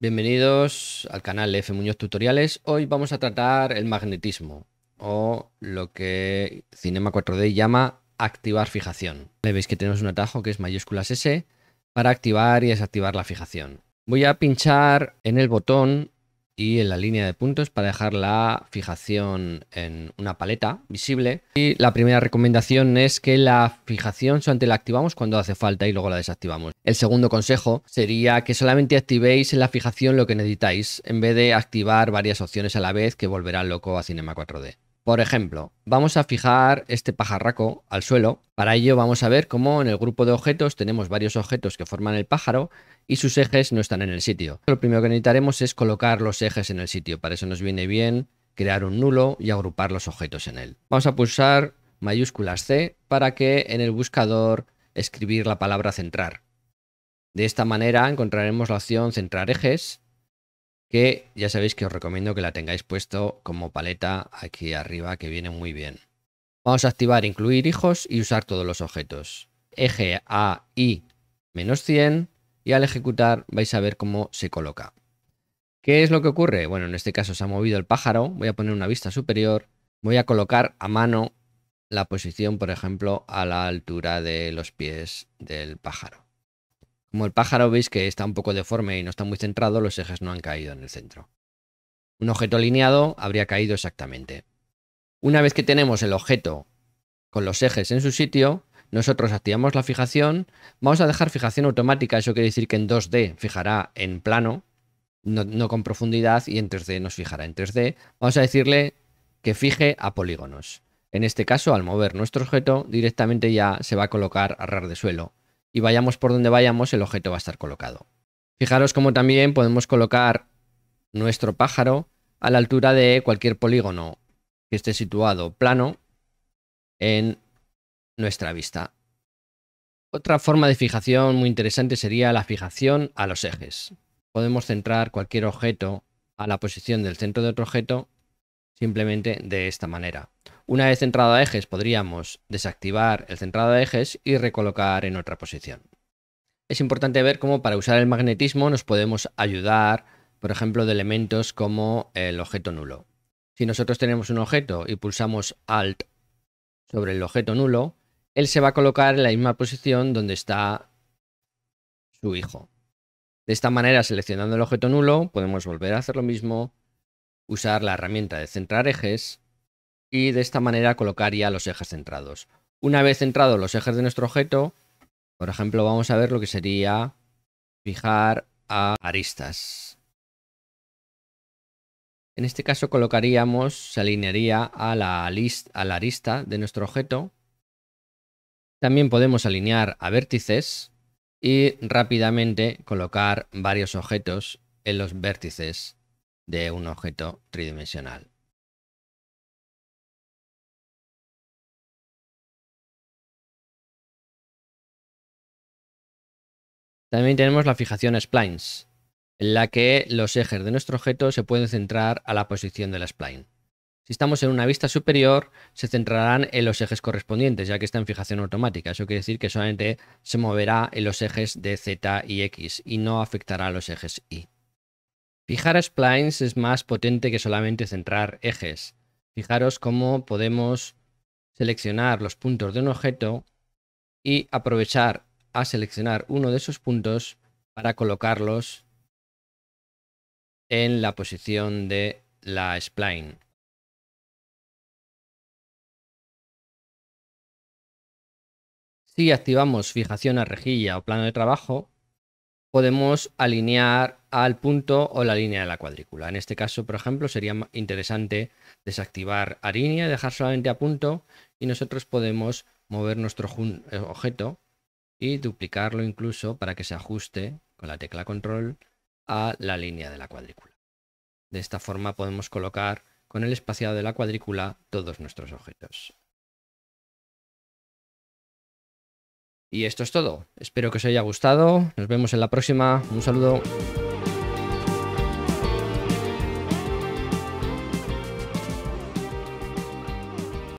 Bienvenidos al canal F Muñoz Tutoriales. Hoy vamos a tratar el magnetismo o lo que Cinema 4D llama activar fijación. Veis que tenemos un atajo que es mayúsculas S para activar y desactivar la fijación. Voy a pinchar en el botón y en la línea de puntos para dejar la fijación en una paleta visible. Y la primera recomendación es que la fijación solamente la activamos cuando hace falta y luego la desactivamos. El segundo consejo sería que solamente activéis en la fijación lo que necesitáis en vez de activar varias opciones a la vez que volverán loco a Cinema 4D. Por ejemplo, vamos a fijar este pajarraco al suelo. Para ello vamos a ver cómo en el grupo de objetos tenemos varios objetos que forman el pájaro y sus ejes no están en el sitio. Lo primero que necesitaremos es colocar los ejes en el sitio. Para eso nos viene bien crear un nulo y agrupar los objetos en él. Vamos a pulsar mayúsculas C para que en el buscador escribir la palabra centrar. De esta manera encontraremos la opción centrar ejes que ya sabéis que os recomiendo que la tengáis puesto como paleta aquí arriba que viene muy bien. Vamos a activar incluir hijos y usar todos los objetos. Eje A, I, menos 100 y al ejecutar vais a ver cómo se coloca. ¿Qué es lo que ocurre? Bueno, en este caso se ha movido el pájaro, voy a poner una vista superior, voy a colocar a mano la posición, por ejemplo, a la altura de los pies del pájaro. Como el pájaro veis que está un poco deforme y no está muy centrado, los ejes no han caído en el centro. Un objeto alineado habría caído exactamente. Una vez que tenemos el objeto con los ejes en su sitio, nosotros activamos la fijación, vamos a dejar fijación automática, eso quiere decir que en 2D fijará en plano, no, no, con profundidad, y en 3D nos fijará en 3D. Vamos a decirle que fije a polígonos. En este caso, al mover nuestro objeto, directamente ya se va a colocar a rar de suelo vayamos por donde vayamos, el objeto va a estar colocado. Fijaros cómo también podemos colocar nuestro pájaro a la altura de cualquier polígono que esté situado plano en nuestra vista. Otra forma de fijación muy interesante sería la fijación a los ejes. Podemos centrar cualquier objeto a la posición del centro de otro objeto simplemente de esta manera. Una vez centrado a ejes, podríamos desactivar el centrado a ejes y recolocar en otra posición. Es importante ver cómo para usar el magnetismo nos podemos ayudar, por ejemplo, de elementos como el objeto nulo. Si nosotros tenemos un objeto y pulsamos Alt sobre el objeto nulo, él se va a colocar en la misma posición donde está su hijo. De esta manera, seleccionando el objeto nulo, podemos volver a hacer lo mismo, usar la herramienta de centrar ejes y de esta manera colocaría los ejes centrados. Una vez centrados los ejes de nuestro objeto, por ejemplo, vamos a ver lo que sería fijar a aristas. En este caso colocaríamos, se alinearía a la, list, a la arista de nuestro objeto. También podemos alinear a vértices y rápidamente colocar varios objetos en los vértices de un objeto tridimensional. También tenemos la fijación splines, en la que los ejes de nuestro objeto se pueden centrar a la posición de la spline. Si estamos en una vista superior, se centrarán en los ejes correspondientes, ya que está en fijación automática. Eso quiere decir que solamente se moverá en los ejes de Z y X y no afectará a los ejes Y. Fijar splines es más potente que solamente centrar ejes. Fijaros cómo podemos seleccionar los puntos de un objeto y aprovechar a seleccionar uno de esos puntos para colocarlos en la posición de la spline. Si activamos fijación a rejilla o plano de trabajo, podemos alinear al punto o la línea de la cuadrícula. En este caso, por ejemplo, sería interesante desactivar a línea, dejar solamente a punto y nosotros podemos mover nuestro eh, objeto y duplicarlo incluso para que se ajuste con la tecla control a la línea de la cuadrícula. De esta forma podemos colocar con el espaciado de la cuadrícula todos nuestros objetos. Y esto es todo. Espero que os haya gustado. Nos vemos en la próxima. Un saludo.